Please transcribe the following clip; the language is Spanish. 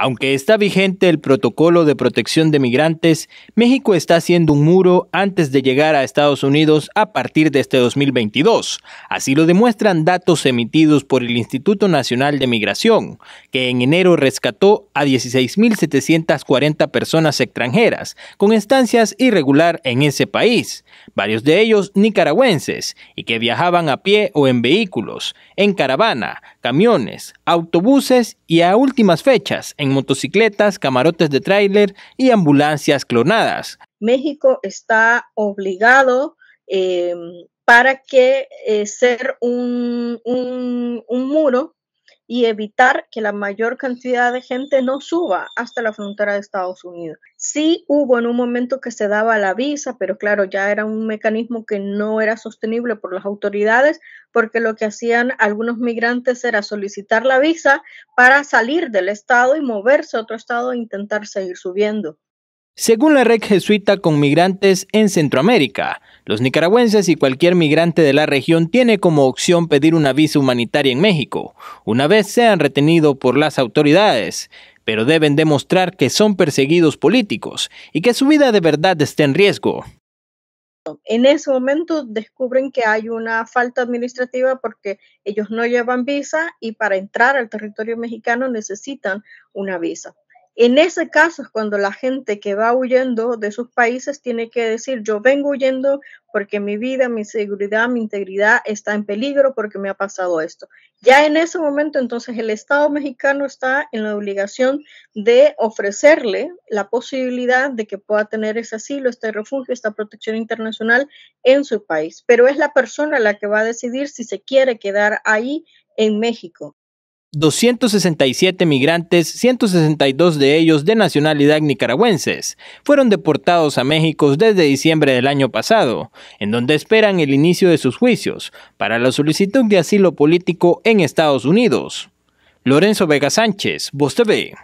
Aunque está vigente el protocolo de protección de migrantes, México está haciendo un muro antes de llegar a Estados Unidos a partir de este 2022. Así lo demuestran datos emitidos por el Instituto Nacional de Migración, que en enero rescató a 16.740 personas extranjeras con estancias irregular en ese país, varios de ellos nicaragüenses, y que viajaban a pie o en vehículos, en caravana, camiones, autobuses y a últimas fechas en motocicletas, camarotes de tráiler y ambulancias clonadas. México está obligado eh, para que eh, ser un, un muro y evitar que la mayor cantidad de gente no suba hasta la frontera de Estados Unidos. Sí hubo en un momento que se daba la visa, pero claro, ya era un mecanismo que no era sostenible por las autoridades, porque lo que hacían algunos migrantes era solicitar la visa para salir del estado y moverse a otro estado e intentar seguir subiendo. Según la red jesuita con migrantes en Centroamérica, los nicaragüenses y cualquier migrante de la región tiene como opción pedir una visa humanitaria en México, una vez sean retenidos por las autoridades, pero deben demostrar que son perseguidos políticos y que su vida de verdad está en riesgo. En ese momento descubren que hay una falta administrativa porque ellos no llevan visa y para entrar al territorio mexicano necesitan una visa. En ese caso es cuando la gente que va huyendo de sus países tiene que decir, yo vengo huyendo porque mi vida, mi seguridad, mi integridad está en peligro porque me ha pasado esto. Ya en ese momento entonces el Estado mexicano está en la obligación de ofrecerle la posibilidad de que pueda tener ese asilo, este refugio, esta protección internacional en su país. Pero es la persona la que va a decidir si se quiere quedar ahí en México. 267 migrantes, 162 de ellos de nacionalidad nicaragüenses, fueron deportados a México desde diciembre del año pasado, en donde esperan el inicio de sus juicios para la solicitud de asilo político en Estados Unidos. Lorenzo Vega Sánchez, Voz TV.